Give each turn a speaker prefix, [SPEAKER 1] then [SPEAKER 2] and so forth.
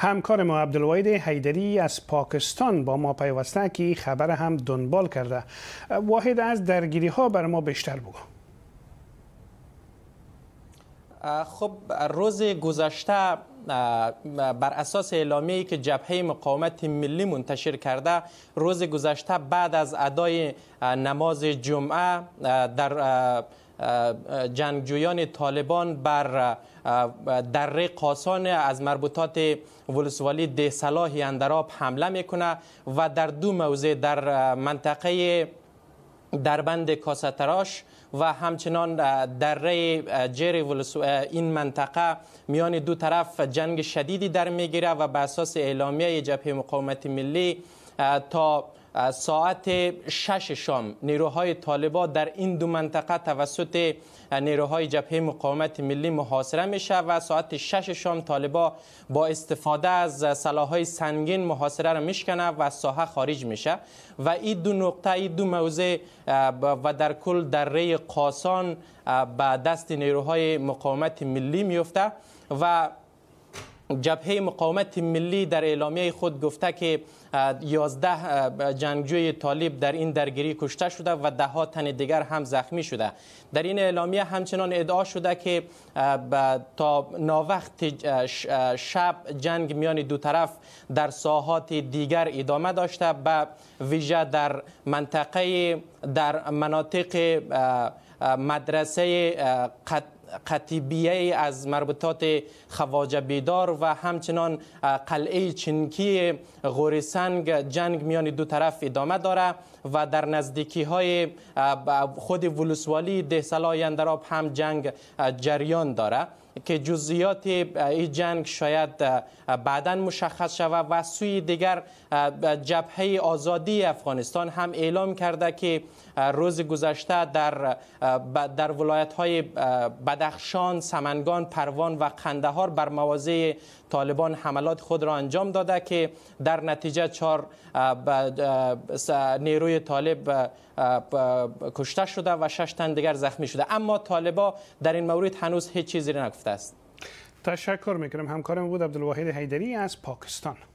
[SPEAKER 1] همکار ما عبدالواید حیدری از پاکستان با ما پیوسته که خبر هم دنبال کرده واحد از درگیری ها بر ما بیشتر بگو
[SPEAKER 2] خب روز گذشته بر اساس اعلامیه که جبهه مقاومت ملی منتشر کرده روز گذشته بعد از ادای نماز جمعه در جنگجویان طالبان بر دره قاسان از مربوطات ولسوالی ده صلاحی اندراب حمله میکنه و در دو موضع در منطقه دربند کاستراش و همچنان دره جر این منطقه میان دو طرف جنگ شدیدی در میگیره و به اساس اعلامیه جبهه مقاومت ملی تا ساعت شش شام نیروهای طالبا در این دو منطقه توسط نیروهای جبهه مقاومت ملی محاصره میشه و ساعت شش شام طالبا با استفاده از سلاحهای سنگین محاصره را میشکنه و ساحه خارج میشه و این دو نقطه این دو موضع و در کل ری قاسان به دست نیروهای مقاومت ملی میفته و جبهه مقاومت ملی در اعلامیه خود گفته که 11 جنگجوی طالب در این درگیری کشته شده و ده تن دیگر هم زخمی شده در این اعلامیه همچنان ادعا شده که تا ناوقت شب جنگ میان دو طرف در ساحات دیگر ادامه داشته به ویژه در منطقه در مناطق مدرسه قطیبیه از مربوطات خواجه بیدار و همچنان قلعه چنکی غورسنگ جنگ میان دو طرف ادامه داره و در نزدیکی های خود ولسوالی دهسلا یندراب هم جنگ جریان داره که جزئیات این جنگ شاید بعدا مشخص شود و سوی دیگر جبهه آزادی افغانستان هم اعلام کرده که روز گذشته در در ولایت های بدخشان، سمنگان، پروان و قندهار بر موازه طالبان حملات خود را انجام داده که در نتیجه چهار نیروی طالب کشته شده و شش تن دیگر زخمی شده اما طالبا در این مورد هنوز هیچ چیزی نگفت رفته است
[SPEAKER 1] تشکر میکنم همکارم بود عبدالواحد حیدری از پاکستان